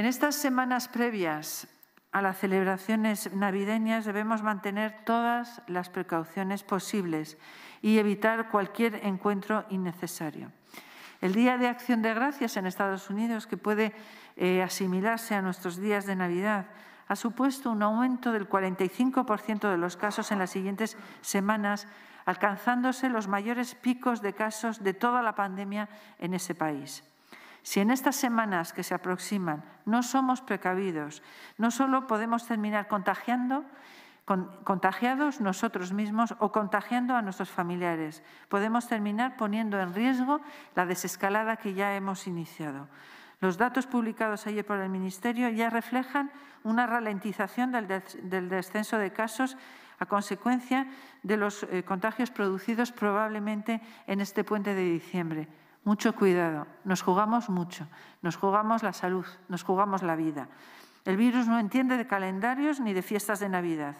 En estas semanas previas a las celebraciones navideñas debemos mantener todas las precauciones posibles y evitar cualquier encuentro innecesario. El Día de Acción de Gracias en Estados Unidos, que puede eh, asimilarse a nuestros días de Navidad, ha supuesto un aumento del 45% de los casos en las siguientes semanas, alcanzándose los mayores picos de casos de toda la pandemia en ese país. Si en estas semanas que se aproximan no somos precavidos, no solo podemos terminar contagiados nosotros mismos o contagiando a nuestros familiares, podemos terminar poniendo en riesgo la desescalada que ya hemos iniciado. Los datos publicados ayer por el Ministerio ya reflejan una ralentización del, descenso de casos a consecuencia de los eh, contagios producidos probablemente en este puente de diciembre. Mucho cuidado, nos jugamos mucho, nos jugamos la salud, nos jugamos la vida. El virus no entiende de calendarios ni de fiestas de Navidad.